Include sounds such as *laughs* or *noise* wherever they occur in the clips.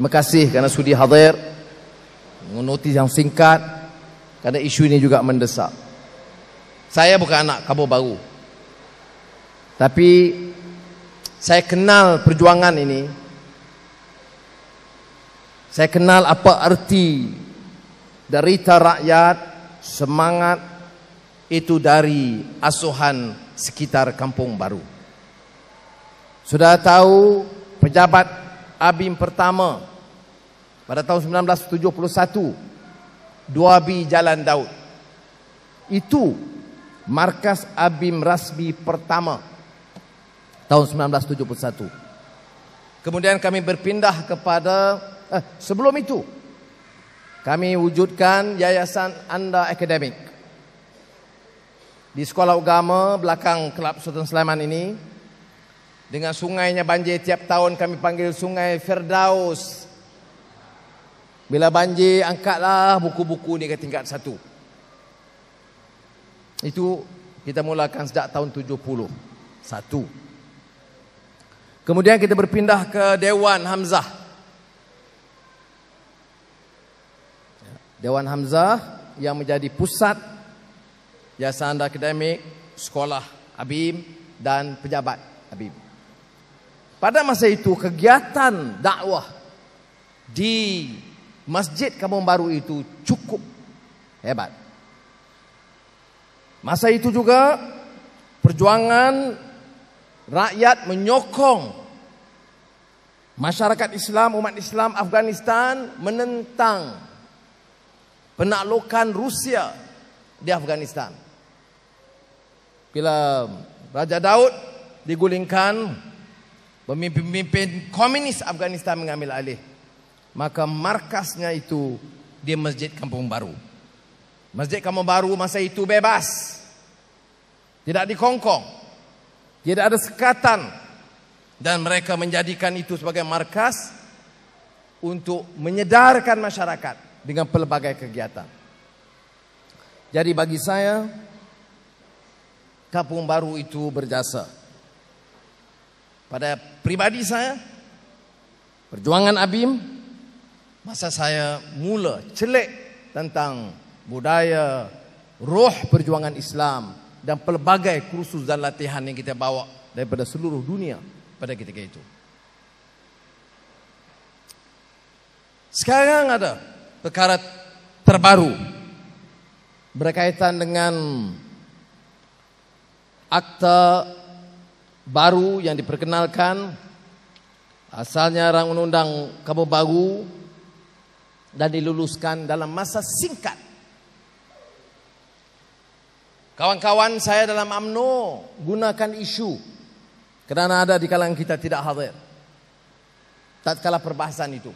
Terima kasih kerana sudi hadir Menotis yang singkat Kerana isu ini juga mendesak Saya bukan anak kabur baru Tapi Saya kenal perjuangan ini Saya kenal apa arti Derita rakyat Semangat Itu dari asuhan Sekitar kampung baru Sudah tahu Pejabat Abim pertama pada tahun 1971 Dua B Jalan Daud itu markas Abim Rasbi pertama tahun 1971 kemudian kami berpindah kepada eh, sebelum itu kami wujudkan Yayasan Anda Akademik di sekolah agama belakang Kelab Sultan Sulaiman ini dengan sungainya banjir tiap tahun kami panggil sungai Firdaus bila banjir, angkatlah buku-buku ni ke tingkat satu. Itu kita mulakan sejak tahun 70. Satu. Kemudian kita berpindah ke Dewan Hamzah. Ya, Dewan Hamzah yang menjadi pusat Yayasan Akademik, Sekolah Abim dan Pejabat Abim. Pada masa itu kegiatan dakwah di Masjid Kampung Baru itu cukup hebat. Masa itu juga perjuangan rakyat menyokong masyarakat Islam, umat Islam Afghanistan menentang penaklukan Rusia di Afghanistan. Bila Raja Daud digulingkan, pemimpin-pemimpin komunis Afghanistan mengambil alih maka markasnya itu di Masjid Kampung Baru. Masjid Kampung Baru masa itu bebas. Tidak dikongkong. Tidak ada sekatan. Dan mereka menjadikan itu sebagai markas untuk menyedarkan masyarakat dengan pelbagai kegiatan. Jadi bagi saya, Kampung Baru itu berjasa. Pada pribadi saya, perjuangan Abim, Masa saya mula celik tentang budaya, roh perjuangan Islam dan pelbagai kursus dan latihan yang kita bawa daripada seluruh dunia pada ketika itu. Sekarang ada perkara terbaru berkaitan dengan akta baru yang diperkenalkan asalnya rang undang-undang kabo baru dan diluluskan dalam masa singkat. Kawan-kawan saya dalam AMNO gunakan isu kerana ada di kalangan kita tidak hadir. Tak kala perbahasan itu.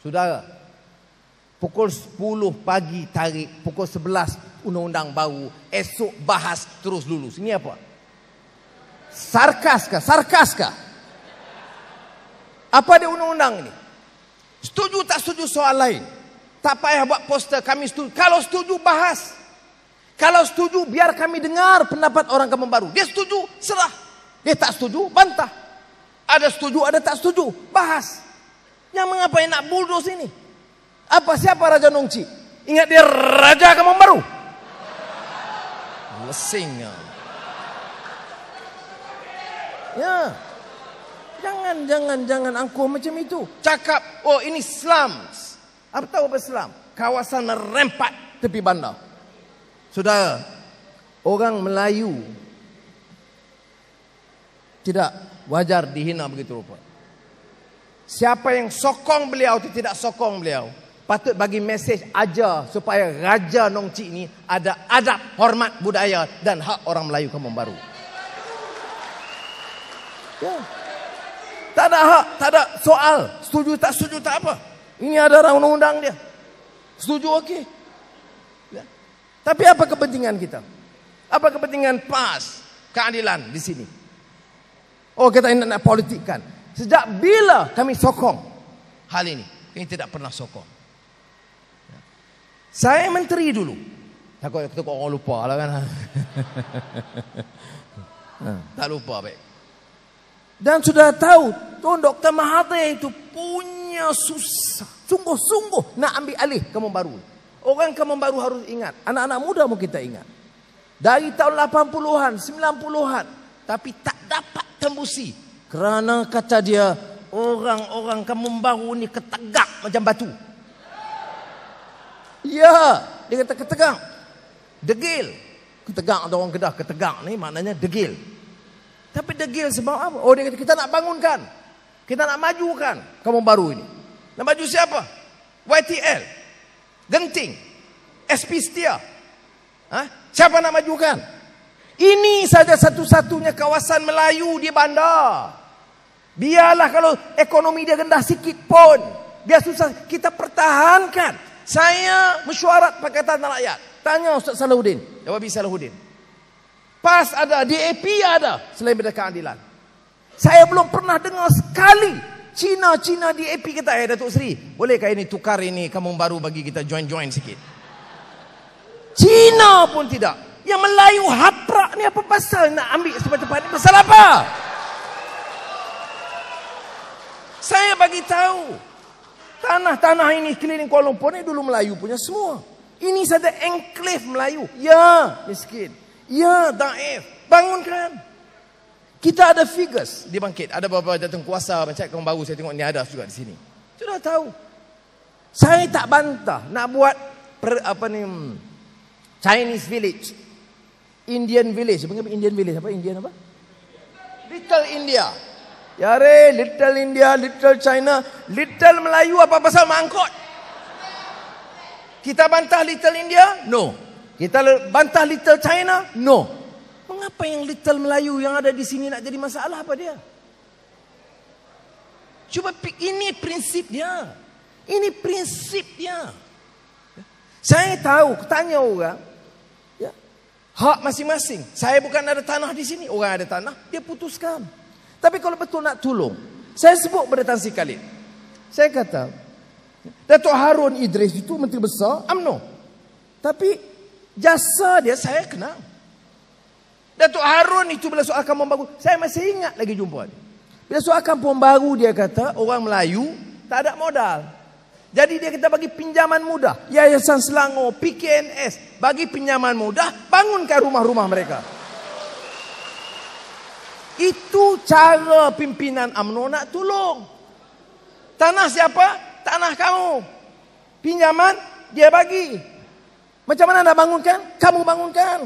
Saudara, pukul 10 pagi tarik, pukul 11 undang-undang baru, esok bahas terus lulus. Ini apa? Sarkas kah? Apa dia undang-undang ini? Setuju tak setuju soal lain. Tak payah buat poster kami setuju. Kalau setuju bahas. Kalau setuju biar kami dengar pendapat orang kampung baru. Dia setuju serah. Dia tak setuju bantah. Ada setuju ada tak setuju bahas. Yang mengapa yang nak buldoz ini? Apa siapa Raja Nongci? Ingat dia Raja Kampung Baru? Lesing. Ya. Yeah. Jangan, jangan, jangan angkuh macam itu. Cakap, oh ini Islam. Apa tahu apa slum? Kawasan merempat tepi bandar. Saudara, orang Melayu tidak wajar dihina begitu rupa. Siapa yang sokong beliau atau tidak sokong beliau, patut bagi mesej aja supaya Raja Nongci ini ada adab, hormat, budaya dan hak orang Melayu kamu baru. Yeah tak ada hak, tak ada soal. Setuju tak setuju tak apa. Ini ada undang-undang dia. Setuju okey. Ya. Tapi apa kepentingan kita? Apa kepentingan PAS? Keadilan di sini. Oh kita ini nak politikkan. Sejak bila kami sokong hal ini? Kami tidak pernah sokong. Ya. Saya menteri dulu. Takut kita orang lupa lah kan. nah. *laughs* Ha. Tak lupa baik. Dan sudah tahu Tuan Dr. Mahathir itu punya susah. Sungguh-sungguh nak ambil alih Kemun Baru. Orang Kemun Baru harus ingat. Anak-anak muda mungkin kita ingat. Dari tahun 80-an, 90-an. Tapi tak dapat tembusi. Kerana kata dia, orang-orang Kemun Baru ni ketegak macam batu. Ya, dia kata ketegak. Degil. Ketegak atau orang kedah ketegak ni maknanya Degil. Tapi degil sebab apa? Oh dia kata kita nak bangunkan. Kita nak majukan kamu baru ini. Nak maju siapa? YTL. Genting. SP Setia. Ha? Siapa nak majukan? Ini saja satu-satunya kawasan Melayu di bandar. Biarlah kalau ekonomi dia rendah sikit pun. dia susah. Kita pertahankan. Saya mesyuarat perkataan rakyat. Tanya Ustaz Salahuddin. Jawab Ustaz Salahuddin. PAS ada, DAP ada selain daripada keadilan. Saya belum pernah dengar sekali Cina-Cina DAP kata, eh Datuk Seri, bolehkah ini tukar ini kamu baru bagi kita join-join sikit? Cina pun tidak. Yang Melayu haprak ni apa pasal nak ambil cepat-cepat ni? Pasal apa? Saya bagi tahu tanah-tanah ini keliling Kuala Lumpur ni dulu Melayu punya semua. Ini saja enclave Melayu. Ya, miskin. Ya, daif. Bangunkan. Kita ada figures di bangkit. Ada beberapa datang kuasa. Macam kamu baru saya tengok ni ada juga di sini. Sudah tahu. Saya tak bantah nak buat per, apa ni hmm, Chinese village. Indian village. Apa Indian village? Apa Indian apa? Little India. Ya re, little India, little China, little Melayu apa pasal mangkot? Kita bantah little India? No. Kita bantah Little China? No. Mengapa yang Little Melayu yang ada di sini nak jadi masalah apa dia? Cuba ini prinsip dia. Ini prinsip dia. Saya tahu, tanya orang. Ya, hak masing-masing. Saya bukan ada tanah di sini. Orang ada tanah, dia putuskan. Tapi kalau betul nak tolong. Saya sebut pada Tansi Khalid. Saya kata, Datuk Harun Idris itu menteri besar, UMNO. Tapi Jasa dia saya kenal. Datuk Harun itu bila soal kampung baru, saya masih ingat lagi jumpa dia. Bila soal kampung baru dia kata, orang Melayu tak ada modal. Jadi dia kata bagi pinjaman mudah. Yayasan Selangor, PKNS, bagi pinjaman mudah, bangunkan rumah-rumah mereka. Itu cara pimpinan UMNO nak tolong. Tanah siapa? Tanah kamu. Pinjaman dia bagi. Macam mana anda bangunkan? Kamu bangunkan.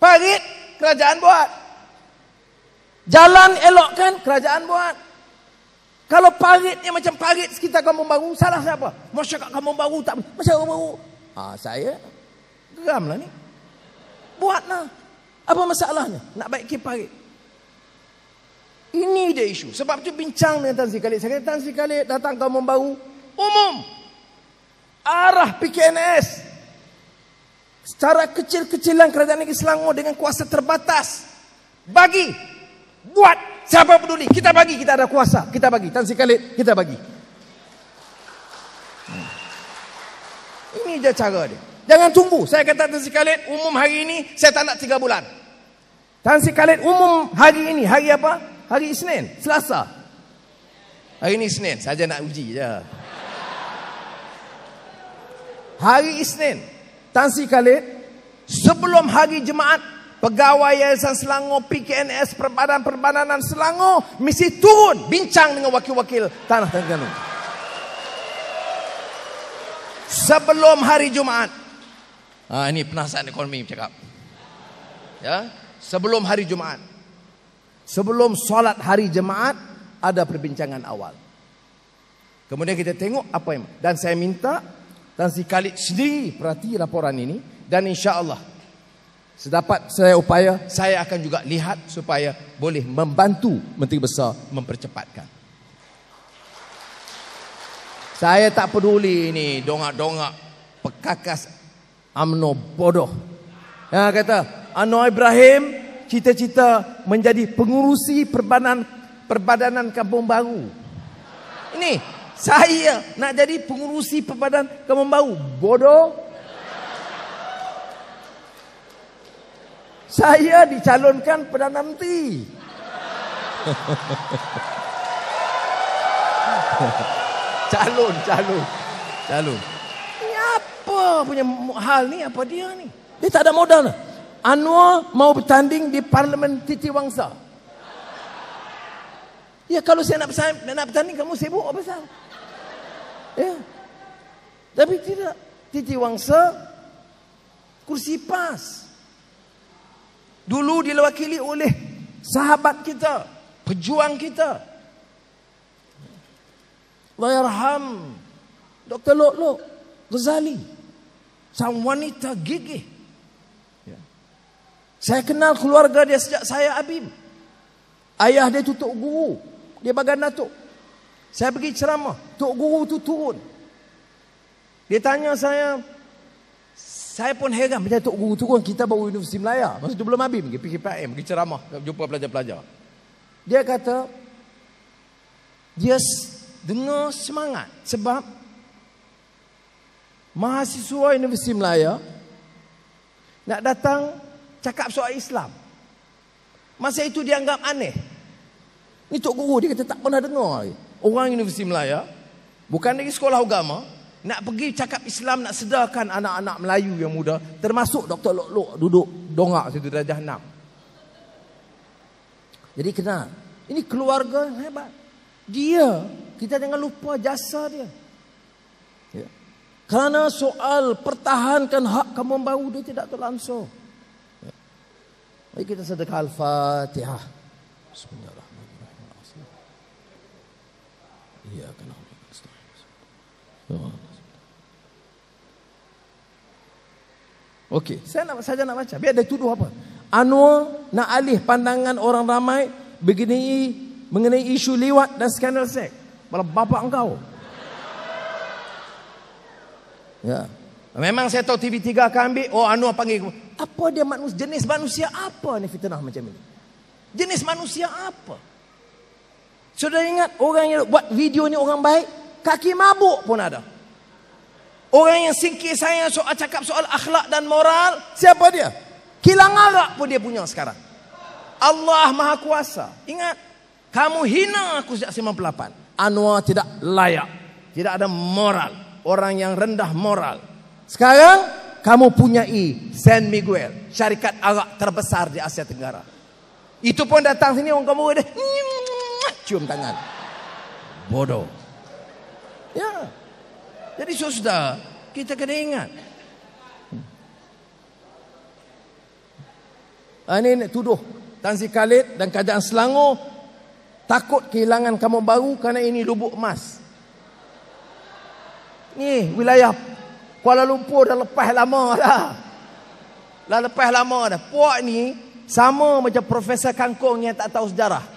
Parit, kerajaan buat. Jalan elokkan, kerajaan buat. Kalau yang macam parit sekitar kamu baru, salah siapa? Masyarakat kamu baru tak Macam kamu baru? Ha, saya, geramlah ni. Buatlah. Apa masalahnya? Nak baikkan parit. Ini dia isu. Sebab tu bincang dengan Tan Sri Khalid. Saya kata Tan Sri Khalid datang kamu baru. Umum. Arah PKNS secara kecil-kecilan kerajaan negeri Selangor dengan kuasa terbatas bagi buat siapa peduli kita bagi kita ada kuasa kita bagi Tan Khalid kita bagi hmm. ini je cara dia jangan tunggu saya kata Tan Khalid umum hari ini saya tak nak 3 bulan Tan Khalid umum hari ini hari apa hari Isnin Selasa hari ini Isnin saja nak uji je hari Isnin Tan Sri Khalid sebelum hari jemaat pegawai Yayasan Selangor PKNS Perbadan-Perbadanan Selangor mesti turun bincang dengan wakil-wakil Tanah Terengganu sebelum hari Jumaat ha, ini penasaran ekonomi cakap ya sebelum hari Jumaat sebelum solat hari Jumaat ada perbincangan awal kemudian kita tengok apa yang dan saya minta Tan Sri Khalid sendiri perhati laporan ini dan insya-Allah sedapat saya upaya saya akan juga lihat supaya boleh membantu Menteri Besar mempercepatkan. Saya tak peduli ini dongak-dongak pekakas UMNO bodoh. Ya kata UMNO Ibrahim cita-cita menjadi pengurusi perbadanan perbadanan kampung baru. Ini saya nak jadi pengurusi perbadan kamu bau Bodoh. Saya dicalonkan Perdana Menteri. *laughs* calon, calon. Calon. Ni apa punya hal ni? Apa dia ni? Dia tak ada modal. Anwar mau bertanding di Parlimen Titi Wangsa. Ya kalau saya nak bertanding, nak bertanding kamu sibuk apa pasal? Ya. Tapi tidak. Titi wangsa. Kursi pas. Dulu diwakili oleh sahabat kita. Pejuang kita. Layarham. Dr. Lok Lok. Ghazali. Sang wanita gigih. Ya. Saya kenal keluarga dia sejak saya Abim. Ayah dia tutup guru. Dia bagan datuk. Saya pergi ceramah, tok guru tu turun. Dia tanya saya, saya pun heran macam tok guru turun, kita baru Universiti Melaya. Masa tu belum habis pergi PKPM, pergi ceramah, jumpa pelajar-pelajar. Dia kata, dia dengar semangat sebab mahasiswa Universiti Melaya nak datang cakap soal Islam. Masa itu dianggap aneh. Ini tok guru dia kata tak pernah dengar orang Universiti Melaya, bukan dari sekolah agama, nak pergi cakap Islam, nak sedarkan anak-anak Melayu yang muda, termasuk Dr. Lok Lok duduk dongak situ darjah 6. Jadi kena, ini keluarga hebat. Dia, kita jangan lupa jasa dia. Ya. Kerana soal pertahankan hak kamu bau dia tidak terlangsung. Ya. Mari kita sedekah Al-Fatihah. Bismillahirrahmanirrahim. إياك نعبد kan Okey, saya nak saja nak baca. Biar dia tuduh apa. Anwar nak alih pandangan orang ramai begini mengenai isu liwat dan skandal seks. Malah bapak engkau. Ya. Memang saya tahu TV3 akan ambil. Oh, Anwar panggil. Apa dia manusia? Jenis manusia apa ni fitnah macam ini? Jenis manusia apa? Sudah ingat orang yang buat video ni orang baik? Kaki mabuk pun ada. Orang yang singkir saya soal cakap soal akhlak dan moral, siapa dia? Kilang arak pun dia punya sekarang. Allah Maha Kuasa. Ingat, kamu hina aku sejak 98. Anwar tidak layak. Tidak ada moral. Orang yang rendah moral. Sekarang, kamu punya i San Miguel. Syarikat arak terbesar di Asia Tenggara. Itu pun datang sini, orang kamu dia cium tangan. Bodoh. Ya. Jadi susda, kita kena ingat. Ah, ini tuduh Tan Sri Khalid dan kerajaan Selangor takut kehilangan kamu baru kerana ini lubuk emas. Ni wilayah Kuala Lumpur dah lepas lama dah. Dah lepas lama dah. Puak ni sama macam Profesor kangkung yang tak tahu sejarah.